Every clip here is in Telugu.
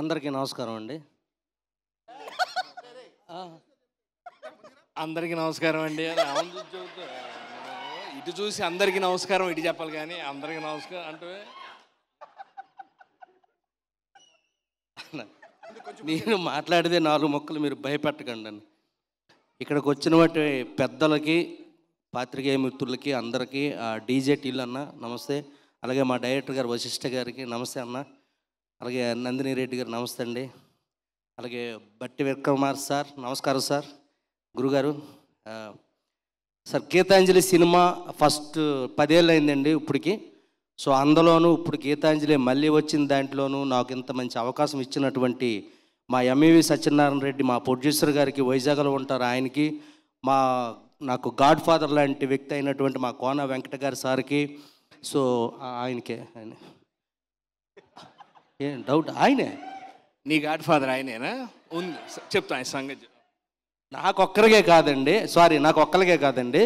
అందరికీ నమస్కారం అండి అందరికీ నమస్కారం అండి ఇటు చూసి అందరికీ నమస్కారం ఇటు చెప్పాలి కానీ అందరికీ నమస్కారం అంటే నేను మాట్లాడితే నాలుగు మొక్కలు మీరు భయపెట్టకండి అని ఇక్కడికి వచ్చిన వాటి పెద్దలకి పాత్రికేయ మిత్రులకి అందరికీ డీజే టీలు అన్న నమస్తే అలాగే మా డైరెక్టర్ గారు వశిష్ట గారికి నమస్తే అన్న అలాగే నందిని రెడ్డి గారు నమస్తే అండి అలాగే బట్టి విక్రమార్ సార్ నమస్కారం సార్ గురుగారు సార్ గీతాంజలి సినిమా ఫస్ట్ పదేళ్ళు అయిందండి ఇప్పటికి సో అందులోనూ ఇప్పుడు గీతాంజలి మళ్ళీ వచ్చిన దాంట్లోనూ నాకు ఇంత మంచి అవకాశం ఇచ్చినటువంటి మా ఎంఈవి సత్యనారాయణ రెడ్డి మా ప్రొడ్యూసర్ గారికి వైజాగ్లో ఉంటారు ఆయనకి మా నాకు గాడ్ ఫాదర్ లాంటి వ్యక్తి అయినటువంటి మా కోన వెంకట గారి సార్కి సో ఆయనకే ఆయన ఏం డౌట్ ఆయనే నీ గాడ్ ఫాదర్ ఆయనేనా ఉంది చెప్తా ఆయన సంగతి నాకు ఒక్కరికే కాదండి సారీ నాకు ఒక్కరికే కాదండి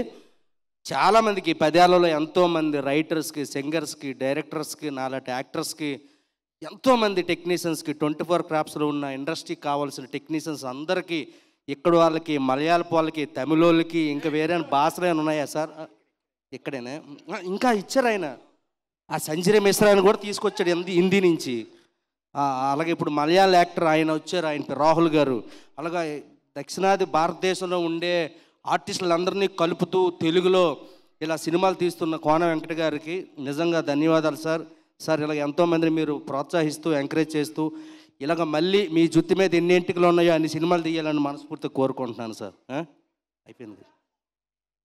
చాలామందికి పదేళ్లలో ఎంతోమంది రైటర్స్కి సింగర్స్కి డైరెక్టర్స్కి నాలాంటి యాక్టర్స్కి ఎంతోమంది టెక్నీషియన్స్కి ట్వంటీ ఫోర్ క్రాప్స్లో ఉన్న ఇండస్ట్రీకి కావాల్సిన టెక్నీషియన్స్ అందరికీ ఇక్కడ వాళ్ళకి మలయాళపు వాళ్ళకి తమిళోళ్ళకి ఇంకా వేరే భాషలు ఉన్నాయా సార్ ఇక్కడేనా ఇంకా ఇచ్చారు ఆయన ఆ సంజయ్ మిశ్రాని కూడా తీసుకొచ్చాడు హిందీ నుంచి అలాగే ఇప్పుడు మలయాళ యాక్టర్ ఆయన వచ్చారు ఆయన రాహుల్ గారు అలాగే దక్షిణాది భారతదేశంలో ఉండే ఆర్టిస్టులందరినీ కలుపుతూ తెలుగులో ఇలా సినిమాలు తీస్తున్న కోన వెంకట గారికి నిజంగా ధన్యవాదాలు సార్ సార్ ఇలా ఎంతోమందిని మీరు ప్రోత్సహిస్తూ ఎంకరేజ్ చేస్తూ ఇలాగ మళ్ళీ మీ జుత్తి మీద ఎన్ని ఎంటికలు ఉన్నాయో అన్ని సినిమాలు తీయాలని మనస్ఫూర్తి కోరుకుంటున్నాను సార్ అయిపోయింది